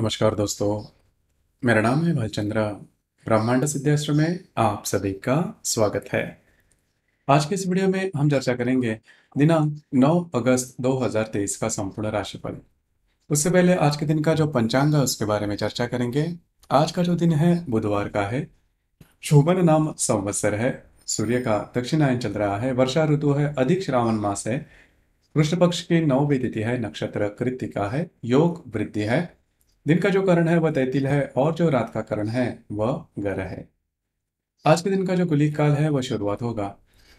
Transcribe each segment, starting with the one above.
नमस्कार दोस्तों मेरा नाम है भाई ब्रह्मांड सिद्धेश्वर में आप सभी का स्वागत है आज के इस वीडियो में हम चर्चा करेंगे दिनांक 9 अगस्त 2023 का संपूर्ण राशिफल उससे पहले आज के दिन का जो पंचांग है उसके बारे में चर्चा करेंगे आज का जो दिन है बुधवार का है शोभन नाम संवत्सर है सूर्य का दक्षिणायन चल रहा है वर्षा ऋतु है अधिक श्रावण मास है कृष्ण पक्ष की नौवीं तिथि है नक्षत्र कृतिका है योग वृद्धि है दिन का जो करण है वह तैतिल है और जो रात का करण है वह ग्रह है आज के दिन का जो गुलिक काल है वह शुरुआत होगा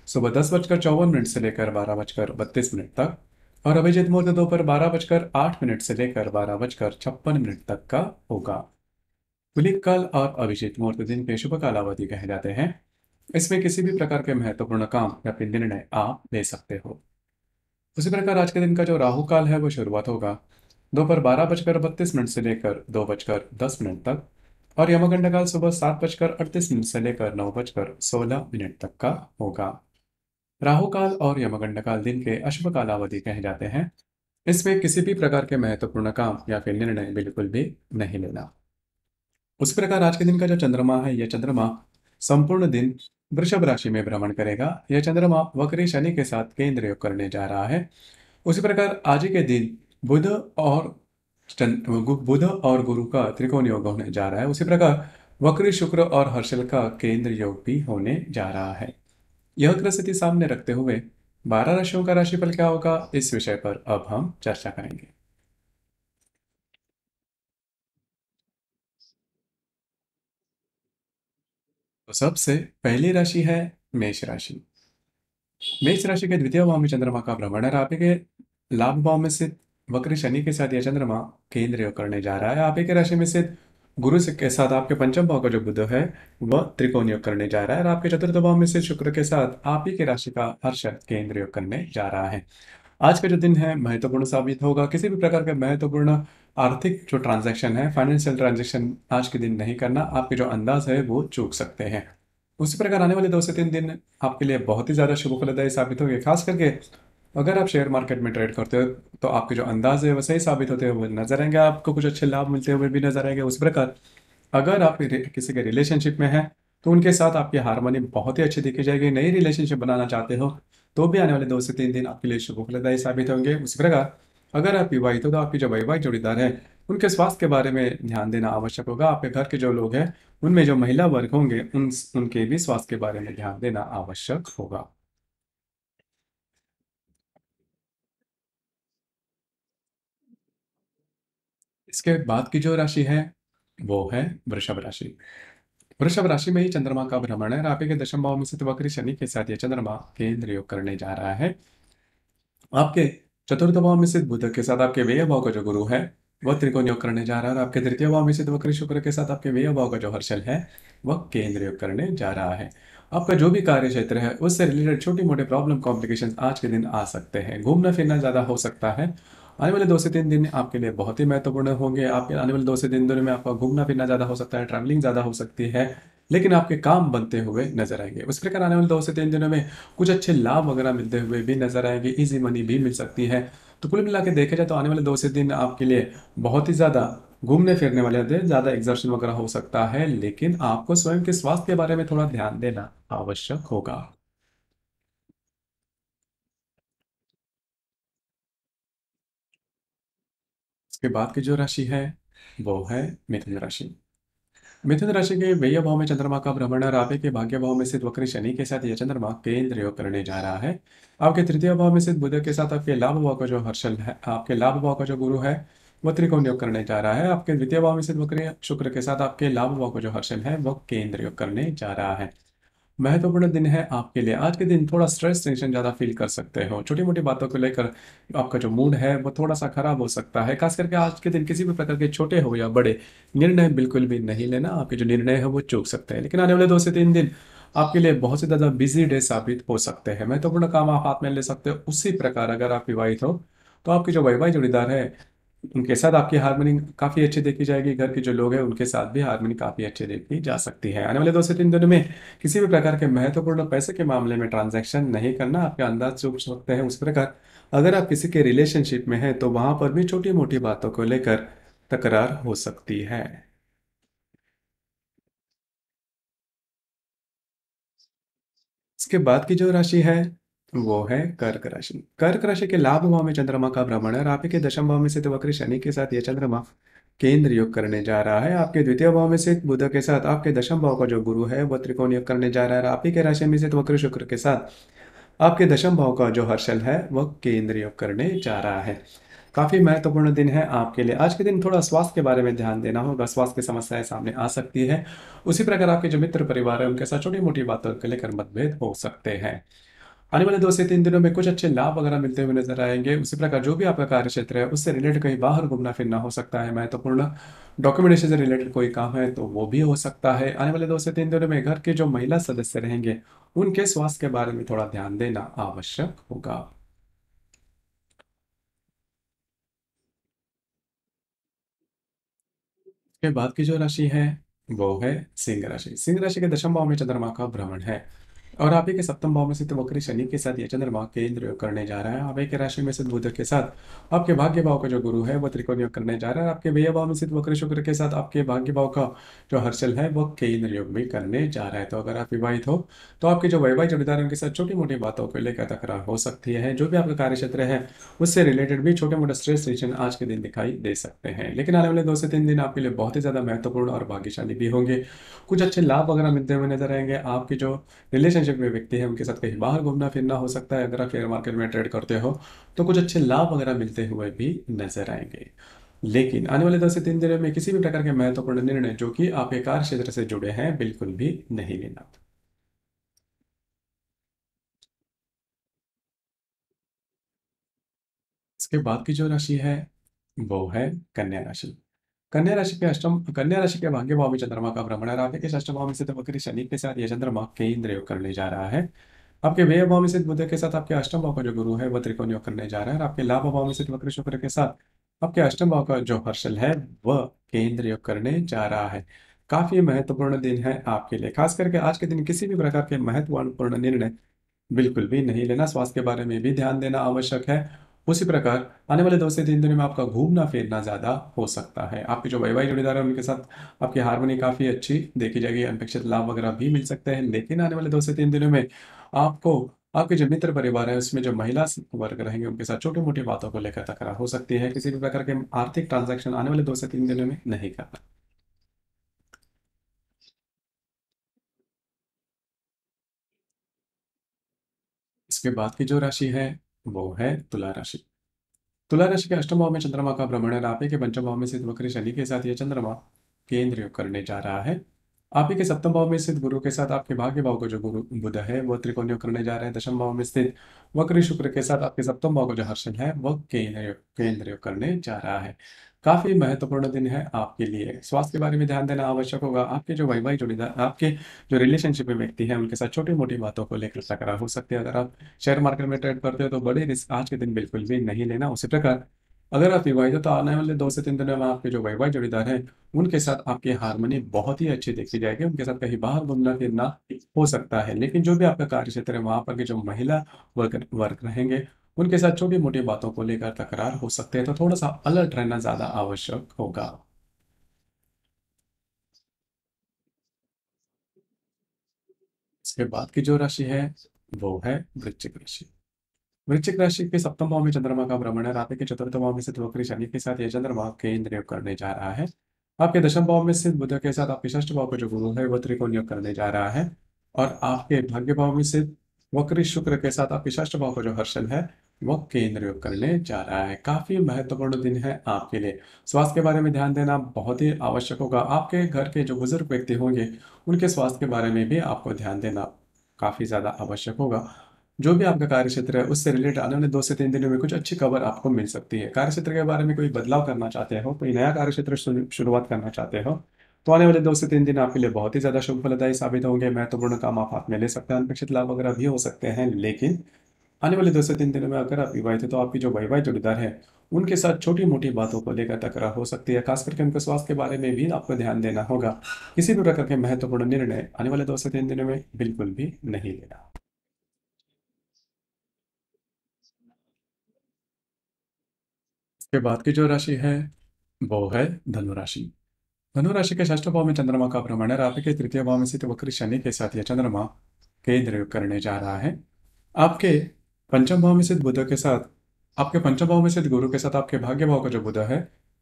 सुबह दस बजकर चौवन मिनट से लेकर बारह बजकर बत्तीस मिनट तक और अभिजीत मुहूर्त दोपहर बारह बजकर आठ मिनट से लेकर बारह बजकर छप्पन मिनट तक का होगा कुलिक काल और अभिजीत मुहूर्त दिन के शुभ कालावधि कहे जाते हैं इसमें किसी भी प्रकार के महत्वपूर्ण काम या फिर निर्णय आप ले सकते हो उसी प्रकार आज के दिन का जो राहु काल है वो शुरुआत होगा दोपहर बारह बजकर बत्तीस मिनट से लेकर दो बजकर दस मिनट तक और यमगंडा काल सुबह सात बजकर अड़तीस मिनट से लेकर नौ बजकर सोलह मिनट तक का होगा राहु काल और यमगंडा काल दिन के अशुभ कालावधि कहे जाते हैं इसमें किसी भी प्रकार के महत्वपूर्ण काम या फिर निर्णय बिल्कुल भी नहीं लेना उस प्रकार आज के दिन का जो चंद्रमा है यह चंद्रमा संपूर्ण दिन वृषभ राशि में भ्रमण करेगा यह चंद्रमा वक्री शनि के साथ केंद्र योग करने जा रहा है उसी प्रकार आज के दिन बुध और बुध और गुरु का त्रिकोण योग होने जा रहा है उसी प्रकार वक्र शुक्र और हर्षल का केंद्र योग भी होने जा रहा है यह स्थिति सामने रखते हुए बारह राशियों का राशिफल क्या होगा इस विषय पर अब हम चर्चा करेंगे तो सबसे पहली राशि है मेष राशि मेष राशि के द्वितीय भाव में चंद्रमा का भ्रमण है आपके लाभ भाव में स्थित वक्र शनि के साथ यह चंद्रमा केंद्र करने जा रहा है आप एक राशि में से गुरु के साथ आपके पंचम भाव का जो बुध है वह त्रिकोण योग करने जा रहा है और आपके चतुर्थ भाव में से शुक्र के साथ आप ही के राशि का हर्ष केंद्र योग करने जा रहा है आज का जो दिन है महत्वपूर्ण साबित होगा किसी भी प्रकार का महत्वपूर्ण आर्थिक जो ट्रांजैक्शन है फाइनेंशियल ट्रांजेक्शन आज के दिन नहीं करना आपके जो अंदाज है वो चूक सकते हैं उसी प्रकार आने वाले दो से तीन दिन आपके लिए बहुत ही ज़्यादा शुभ फलदायी साबित होगी खास करके अगर आप शेयर मार्केट में ट्रेड करते हो तो आपके जो अंदाज है वो सही साबित होते हुए नजर आएंगे आपको कुछ अच्छे लाभ मिलते हुए भी नजर आएंगे उस प्रकार अगर आप किसी के रिलेशनशिप में हैं तो उनके साथ आपकी हारमोनी बहुत ही अच्छी दिखी जाएगी नई रिलेशनशिप बनाना चाहते हो तो भी आने वाले दो से तीन दिन आपके लिए शुभदायी साबित होंगे उसी प्रकार अगर आप विवाहित हो तो आपके जो वैवाहिक जोड़ीदार हैं उनके स्वास्थ्य के बारे में ध्यान देना आवश्यक होगा आपके घर के जो लोग हैं उनमें जो महिला वर्ग होंगे उन उनके भी स्वास्थ्य के बारे में ध्यान देना आवश्यक होगा इसके बाद की जो राशि है वो है वृषभ राशि वृषभ राशि में ही चंद्रमा का भ्रमण है आपके दशम भाव में स्थित वक्री शनि के साथ ये चंद्रमा केंद्र योग करने जा रहा है आपके चतुर्थ भाव में स्थित बुद्ध के साथ आपके व्यय भाव का जो गुरु है वह त्रिकोण योग करने जा रहा है और आपके तृतीय भाव में स्थित वक्री शुक्र के साथ आपके व्यय भाव का जो हर्षल है वह केंद्र योग करने जा रहा है आपका जो भी कार्य क्षेत्र है उससे रिलेटेड छोटी मोटी प्रॉब्लम कॉम्प्लिकेशन आज के दिन आ सकते हैं घूमना फिरना ज़्यादा हो सकता है आने वाले दो से तीन दिन आपके लिए बहुत ही महत्वपूर्ण होंगे आपके आने वाले दो से तीन दिनों में आपका घूमना फिरना ज़्यादा हो सकता है ट्रैवलिंग ज़्यादा हो सकती है लेकिन आपके काम बनते हुए नजर आएंगे उस प्रकार आने वाले दो से तीन दिनों में कुछ अच्छे लाभ वगैरह मिलते हुए भी नजर आएंगे ईजी मनी भी मिल सकती है तो कुल मिला के देखे जाए तो आने वाले दो से दिन आपके लिए बहुत ही ज़्यादा घूमने फिरने वाले दिन ज़्यादा एग्जर्शन वगैरह हो सकता है लेकिन आपको स्वयं के स्वास्थ्य के बारे में थोड़ा ध्यान देना आवश्यक होगा इसके बाद की जो राशि है वो है मिथुन राशि मिथुन राशि के व्यय भाव में चंद्रमा का भ्रमण और आपके भाग्य भाव में स्थित वक्री शनि के साथ यह चंद्रमा केंद्र योग करने जा रहा है आपके तृतीय भाव में स्थित बुध के साथ आपके लाभ भाव का जो हर्षल है आपके लाभ भाव का जो गुरु है वो त्रिकोण योग करने जा रहा है आपके द्वितीय भाव में स्थित वक्री शुक्र के साथ आपके लाभ भाव का जो हर्षल है वो केंद्र योग करने जा रहा है महत्वपूर्ण दिन है आपके लिए आज के दिन थोड़ा स्ट्रेस टेंशन ज़्यादा फील कर सकते हो छोटी मोटी बातों को लेकर आपका जो मूड है वो थोड़ा सा खराब हो सकता है खास करके आज के दिन किसी भी प्रकार के छोटे हो या बड़े निर्णय बिल्कुल भी नहीं लेना आपके जो निर्णय है वो चूक सकते हैं लेकिन आने वाले दो से तीन दिन आपके लिए बहुत ही ज़्यादा बिजी डे साबित हो सकते हैं महत्वपूर्ण काम आप हाथ में ले सकते हो उसी प्रकार अगर आप विवाहित हो तो आपके जो वैवाहिक जोड़ीदार है उनके साथ आपकी हारमोनी काफ़ी अच्छी देखी जाएगी घर के जो लोग हैं उनके साथ भी हारमोनी काफ़ी अच्छी देखी जा सकती है आने वाले दो से तीन दिनों में किसी भी प्रकार के महत्वपूर्ण पैसे के मामले में ट्रांजैक्शन नहीं करना आपके अंदाज जो सकते हैं उस प्रकार अगर आप किसी के रिलेशनशिप में हैं तो वहाँ पर भी छोटी मोटी बातों को लेकर तकरार हो सकती है इसके बाद की जो राशि है वो है कर्क राशि कर्क राशि के लाभ भाव में चंद्रमा का भ्रमण है और आपके दशम भाव में से वक्र शनि के साथ यह चंद्रमा केंद्र योग करने जा रहा है आपके द्वितीय भाव में से बुध के साथ आपके दशम भाव का जो गुरु है वह त्रिकोण योग करने जा रहा है आप ही के राशि में से वक्र शुक्र के साथ आपके दशम भाव का जो हर्षल है वह केंद्र योग करने जा रहा है काफ़ी महत्वपूर्ण दिन है आपके लिए आज के दिन थोड़ा स्वास्थ्य के बारे में ध्यान देना होगा स्वास्थ्य की समस्याएं सामने आ सकती है उसी प्रकार आपके जो मित्र परिवार है उनके साथ छोटी मोटी बातों को लेकर मतभेद हो सकते हैं आने वाले दो से तीन दिनों में कुछ अच्छे लाभ वगैरह मिलते हुए नजर आएंगे उसी प्रकार जो भी आपका कार्य क्षेत्र है उससे रिलेटेड कहीं बाहर घूमना फिरना हो सकता है महत्वपूर्ण डॉक्यूमेंटेशन से रिलेटेड कोई काम है तो वो भी हो सकता है आने वाले दो से तीन दिनों में घर के जो महिला सदस्य रहेंगे उनके स्वास्थ्य के बारे में थोड़ा ध्यान देना आवश्यक होगा के बाद की जो राशि है वो है सिंह राशि सिंह राशि के दशम भाव में चंद्रमा का भ्रमण है और आप के सप्तम भाव में स्थित वक्री शनि के साथ यह चंद्रमा केंद्र योग करने जा रहा है आप एक राशि में स्थित बुध के साथ आपके भाग्य भाव का जो गुरु है वो त्रिकोण योग करने जा रहा है आपके व्यय भाव में स्थित वक्र शुक्र के साथ आपके भाग्य भाव का जो हर्षल है वो केंद्र योग में करने जा रहा है तो अगर आप विवाहित हो तो आपके जो वैवाहिक जमीदार उनके साथ छोटी मोटी बातों को लेकर तकरार हो सकती है जो भी आपका कार्य क्षेत्र है उससे रिलेटेड भी छोटे मोटे स्ट्रेस रीजन आज के दिन दिखाई दे सकते हैं लेकिन आने वाले दो से तीन दिन आपके लिए बहुत ही ज्यादा महत्वपूर्ण और भाग्यशाली भी होंगे कुछ अच्छे लाभ वगैरह मिलते हुए नजर आएंगे आपके जो रिलेशनशिप निवेशक वे व्यक्ति है उनके साथ कहीं बाहर घूमना फिरना हो सकता है अगर आप शेयर मार्केट में ट्रेड करते हो तो कुछ अच्छे लाभ वगैरह मिलते हुए भी नजर आएंगे लेकिन आने वाले दस से तीन दिनों में किसी भी प्रकार के महत्वपूर्ण निर्णय जो कि आपके कार्य क्षेत्र से जुड़े हैं बिल्कुल भी नहीं लेना इसके बाद की जो राशि है वो है कन्या राशि कन्या राशि के अष्टम कन्या राशि के भाग्य भाव में चंद्रमा का भ्रमण रहा है इस अष्टम भाव में स्थित वक्री शनि के साथ यह चंद्रमा केंद्र योग करने जा रहा है आपके व्यय भाव में स्थित बुद्ध के साथ आपके अष्टम भाव का जो गुरु है वह त्रिकोण योग करने जा रहा है आपके लाभ भाव में स्थित वक्र शुक्र के साथ आपके अष्टम भाव का जो हर्षल है वह केंद्र योग करने जा रहा है काफी महत्वपूर्ण दिन है आपके लिए खास करके आज के दिन किसी भी प्रकार के महत्वपूर्ण निर्णय बिल्कुल भी नहीं लेना स्वास्थ्य के बारे में भी ध्यान देना आवश्यक है उसी प्रकार आने वाले दो से तीन दिनों में आपका घूमना फिरना ज़्यादा हो सकता है आपके जो वैवाहिक जोड़ीदार हैं उनके साथ आपकी हारमोनी काफ़ी अच्छी देखी जाएगी अनपेक्षित लाभ वगैरह भी मिल सकते हैं लेकिन आने वाले दो से तीन दिनों में आपको आपके जो मित्र परिवार है उसमें जो महिला वर्ग रहेंगे उनके साथ छोटी मोटी बातों को लेकर तकरार हो सकती है किसी भी प्रकार के आर्थिक ट्रांजेक्शन आने वाले दो से तीन दिनों में नहीं करना इसके बाद की जो राशि है वो है तुला राशि तुला राशि के अष्टम भाव में चंद्रमा का भ्रमण है आप के पंचम भाव में सिद्ध वक्री शनि के साथ यह चंद्रमा केंद्र करने जा रहा है आप के सप्तम भाव में सिद्ध गुरु के साथ आपके भाग्य भाव को जो गुरु बुध है वह त्रिकोण योग करने जा रहे हैं दशम भाव में स्थित वक्री शुक्र के साथ आपके सप्तम भाव को जो हर्षण है वह केंद्र केंद्र करने जा रहा है काफी महत्वपूर्ण दिन है आपके लिए स्वास्थ्य के बारे में ध्यान देना आवश्यक होगा आपके जो वैवाहिक जोड़ीदार आपके जो रिलेशनशिप में व्यक्ति है उनके साथ छोटी मोटी बातों को लेकर टकराव हो सकते हैं अगर आप शेयर मार्केट में ट्रेड करते हो तो बड़े रिस्क आज के दिन बिल्कुल भी नहीं लेना उसी प्रकार अगर आप विवाहित हो तो आने वाले दो से तीन दिनों में आपके जो वैवाहिक जोड़ीदार हैं उनके साथ आपकी हारमोनी बहुत ही अच्छी देखी जाएगी उनके साथ कहीं बाहर घूमना फिरना हो सकता है लेकिन जो भी आपका कार्य क्षेत्र है वहां पर जो महिला वर्क वर्क रहेंगे उनके साथ छोटी मोटी बातों को लेकर तकरार हो सकते हैं तो थोड़ा सा अलर्ट रहना ज़्यादा आवश्यक होगा इसके बाद की जो राशि है वो है वृश्चिक राशि वृश्चिक राशि के सप्तम भाव में चंद्रमा का भ्रमण है रात के चतुर्थ भाव में सिद्ध वक्री शनि के साथ यह चंद्रमा केंद्र योग करने जा रहा है आपके दशम भाव में स्थित बुध के साथ आपके ष्ठ भाव का जो गुरु है वो त्रिकोण योग करने जा रहा है और आपके भाग्य भाव में सिद्ध वक्री शुक्र के साथ आपके ष्ठ भाव का जो हर्षण है वो केंद्र करने जा रहा है काफ़ी महत्वपूर्ण दिन है आपके लिए स्वास्थ्य के बारे में ध्यान देना बहुत ही आवश्यक होगा आपके घर के जो बुजुर्ग व्यक्ति होंगे उनके स्वास्थ्य के बारे में भी आपको ध्यान देना काफ़ी ज़्यादा आवश्यक होगा जो भी आपका कार्य क्षेत्र है उससे रिलेटेड आने वाले दो से तीन दिनों में कुछ अच्छी खबर आपको मिल सकती है कार्य क्षेत्र के बारे में कोई बदलाव करना चाहते हो कोई नया कार्य क्षेत्र शुरुआत करना चाहते हो तो आने वाले दो से तीन दिन आपके लिए बहुत ही ज़्यादा शुभ फलदायी साबित होंगे महत्वपूर्ण काम आप हाथ में ले सकते हैं अनपेक्षित लाभ वगैरह भी हो सकते हैं लेकिन आने वाले दो से तीन दिनों में अगर आप विवाहित है तो आपकी जो वैवाहिक जोड़ीदार है उनके साथ छोटी मोटी बातों को लेकर टकराव हो सकती है खास करके उनके स्वास्थ्य के बारे में भी आपको ध्यान देना होगा किसी भी प्रकार के महत्वपूर्ण निर्णय आने वाले दो से तीन दिनों में बिल्कुल भी नहीं लेना के बाद की जो राशि है वो है धनुराशि धनुराशि के ष्ठ भाव में चंद्रमा का भ्रमण है आपके तृतीय भाव में स्थित वक्री शनि के साथ यह चंद्रमा केंद्र करने जा रहा है आपके पंचम भाव में स्थित बुद्ध के साथ आपके पंचम भाव में स्थित गुरु के साथ आपके भाग्य भाव का जो बुध है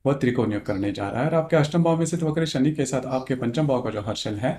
वह त्रिकोण योग करने जा रहा है और आपके अष्टम भाव में स्थित वक्र शनि के साथ आपके पंचम भाव का जो हर्षल है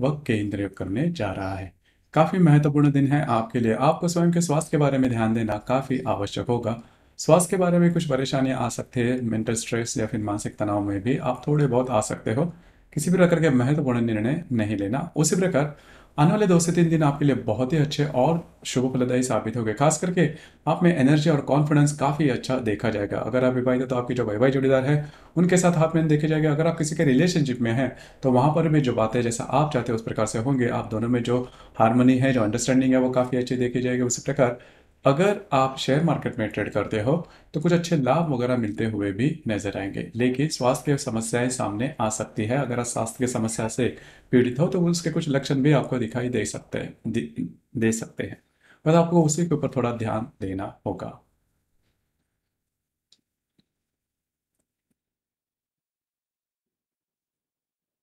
वह केंद्र योग करने जा रहा है काफी महत्वपूर्ण दिन है आपके लिए आपको स्वयं के स्वास्थ्य के बारे में ध्यान देना काफी आवश्यक होगा स्वास्थ्य के बारे में कुछ परेशानियां आ सकती है मेंटल स्ट्रेस या फिर मानसिक तनाव में भी आप थोड़े बहुत आ सकते हो किसी भी प्रकार के महत्वपूर्ण निर्णय नहीं लेना उसी प्रकार आने वाले दो से तीन दिन आपके लिए बहुत ही अच्छे और शुभ फलदायी साबित हो गए खास करके आप में एनर्जी और कॉन्फिडेंस काफ़ी अच्छा देखा जाएगा अगर आप विवाहित है तो आपकी जो भाई भाई जोड़ीदार है उनके साथ आप में देखे जाएगा अगर आप किसी के रिलेशनशिप में हैं तो वहां पर भी जो बातें जैसा आप चाहते हैं उस प्रकार से होंगे आप दोनों में जो हारमोनी है जो अंडरस्टैंडिंग है वो काफ़ी अच्छी देखी जाएगी उसी प्रकार अगर आप शेयर मार्केट में ट्रेड करते हो तो कुछ अच्छे लाभ वगैरह मिलते हुए भी नजर आएंगे लेकिन स्वास्थ्य की समस्याएं सामने आ सकती है अगर आप स्वास्थ्य की समस्या से पीड़ित हो तो उसके कुछ लक्षण भी आपको दिखाई दे सकते हैं दे, सकते हैं पर आपको उसी के ऊपर थोड़ा ध्यान देना होगा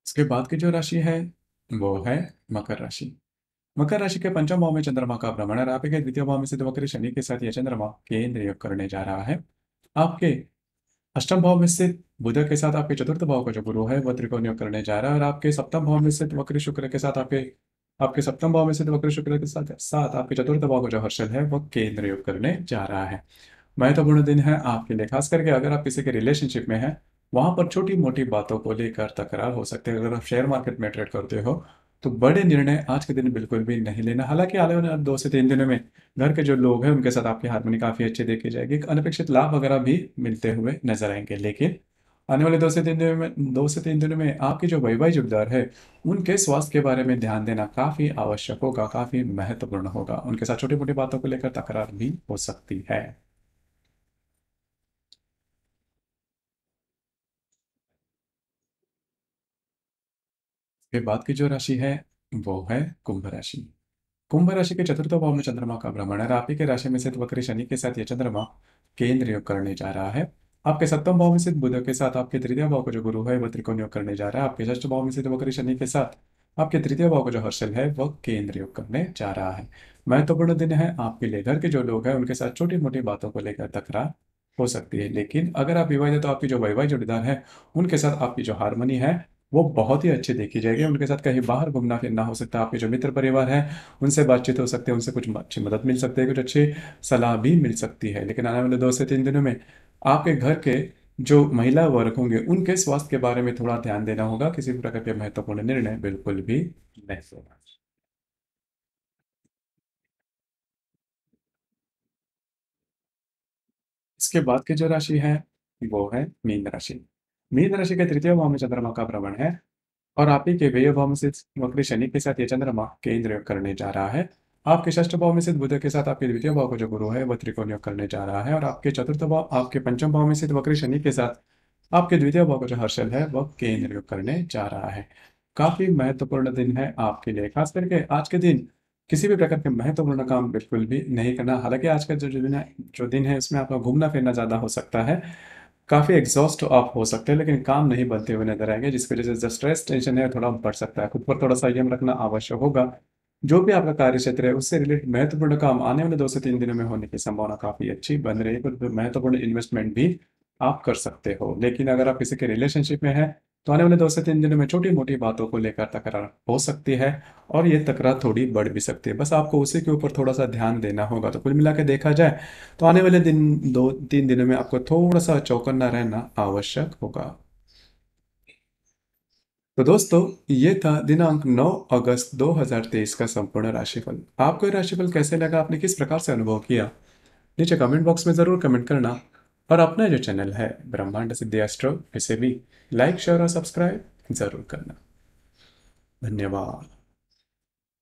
इसके बाद की जो राशि है वो है मकर राशि मकर राशि के पंचम भाव में चंद्रमा का भ्रमण और आपके द्वितीय भाव में सिद्ध वक्र शनि के साथ यह चंद्रमा केंद्र योग करने जा रहा है आपके अष्टम भाव में स्थित बुध के साथ आपके चतुर्थ भाव का जो गुरु है वह त्रिकोण योग करने जा रहा है और आपके सप्तम भाव में स्थित वक्र शुक्र के साथ आपके आपके सप्तम भाव में स्थित वक्र शुक्र के साथ साथ आपके चतुर्थ भाव का जो हर्षद है वह केंद्र योग करने जा रहा है महत्वपूर्ण दिन है आपके लिए खास करके अगर आप किसी के रिलेशनशिप में है वहां पर छोटी मोटी बातों को लेकर तकरार हो सकते हैं अगर आप शेयर मार्केट में ट्रेड करते हो तो बड़े निर्णय आज के दिन बिल्कुल भी नहीं लेना हालांकि आने वाले दो से तीन दिनों में घर के जो लोग हैं उनके साथ आपके हाथ में काफ़ी अच्छे देखे एक अनपेक्षित लाभ वगैरह भी मिलते हुए नजर आएंगे लेकिन आने वाले दो से तीन दिनों में दो से तीन दिनों में आपके जो वैवाहिक जुबदार है उनके स्वास्थ्य के बारे में ध्यान देना काफ़ी आवश्यक होगा काफ़ी महत्वपूर्ण होगा उनके साथ छोटी मोटी बातों को लेकर तकरार भी हो सकती है फिर बात की जो राशि है वो है कुंभ राशि कुंभ राशि के चतुर्थ भाव में चंद्रमा का भ्रमण है आप के राशि में स्थित तो वक्री शनि के साथ यह चंद्रमा केंद्र योग करने जा रहा है आपके सप्तम भाव में स्थित बुध के साथ आपके तृतीय भाव का जो गुरु है वह त्रिकोण योग करने जा रहा है आपके ष्ठ भाव में स्थित वक्री शनि के साथ आपके तृतीय भाव का जो हर्षल है वह केंद्र योग करने जा रहा है महत्वपूर्ण दिन है आपके लिए घर के जो लोग हैं उनके साथ छोटी मोटी बातों को लेकर तकरार हो सकती है लेकिन अगर आप विवाहित है तो आपकी जो वैवाहिक जोड़ीदार है उनके साथ आपकी जो हारमोनी है वो बहुत ही अच्छी देखी जाएगी उनके साथ कहीं बाहर घूमना फिरना हो सकता है आपके जो मित्र परिवार हैं उनसे बातचीत हो सकती है उनसे कुछ अच्छी मदद मिल सकती है कुछ अच्छी सलाह भी मिल सकती है लेकिन आने वाले दो से तीन दिनों में आपके घर के जो महिला वर्ग होंगे उनके स्वास्थ्य के बारे में थोड़ा ध्यान देना होगा किसी प्रकार के महत्वपूर्ण निर्णय बिल्कुल भी नहीं होगा इसके बाद की जो राशि है वो है मीन राशि मीन राशि के तृतीय भाव में चंद्रमा का भ्रमण है और आप ही के व्यय भाव में स्थित वक्री शनि के साथ ये चंद्रमा केंद्र योग करने जा रहा है आपके षष्ठ भाव में स्थित बुध के साथ आपके द्वितीय भाव का जो गुरु है वह त्रिकोण योग करने जा रहा है और आपके चतुर्थ भाव आपके पंचम भाव में स्थित वक्री शनि के साथ आपके द्वितीय भाव का जो हर्षल है वह केंद्र योग करने जा रहा है काफी महत्वपूर्ण दिन है आपके लिए खास करके आज के दिन किसी भी प्रकार के महत्वपूर्ण काम बिल्कुल भी नहीं करना हालांकि आज का जो दिन है जो दिन है उसमें आपका घूमना फिरना ज्यादा हो सकता है काफ़ी एग्जॉस्ट तो आप हो सकते हैं लेकिन काम नहीं बनते हुए नजर आएंगे जिसकी वजह से जो स्ट्रेस टेंशन है थोड़ा बढ़ सकता है खुद पर थोड़ा संयम रखना आवश्यक होगा जो भी आपका कार्य क्षेत्र है उससे रिलेटेड महत्वपूर्ण काम आने वाले दो से तीन दिनों में होने की संभावना काफ़ी अच्छी बन रही है महत्वपूर्ण इन्वेस्टमेंट भी आप कर सकते हो लेकिन अगर आप किसी के रिलेशनशिप में हैं तो आने वाले दो से तीन दिनों में छोटी मोटी बातों को लेकर तकरार हो सकती है और ये तकरार थोड़ी बढ़ भी सकती है बस आपको उसी के ऊपर थोड़ा सा ध्यान देना होगा तो कुल मिला देखा जाए तो आने वाले दिन दो तीन दिनों में आपको थोड़ा सा चौकन्ना रहना आवश्यक होगा तो दोस्तों ये था दिनांक 9 अगस्त 2023 का संपूर्ण राशिफल आपको ये राशिफल कैसे लगा आपने किस प्रकार से अनुभव किया नीचे कमेंट बॉक्स में ज़रूर कमेंट करना और अपना जो चैनल है ब्रह्मांड सिद्धि एस्ट्रो इसे भी लाइक शेयर और सब्सक्राइब जरूर करना धन्यवाद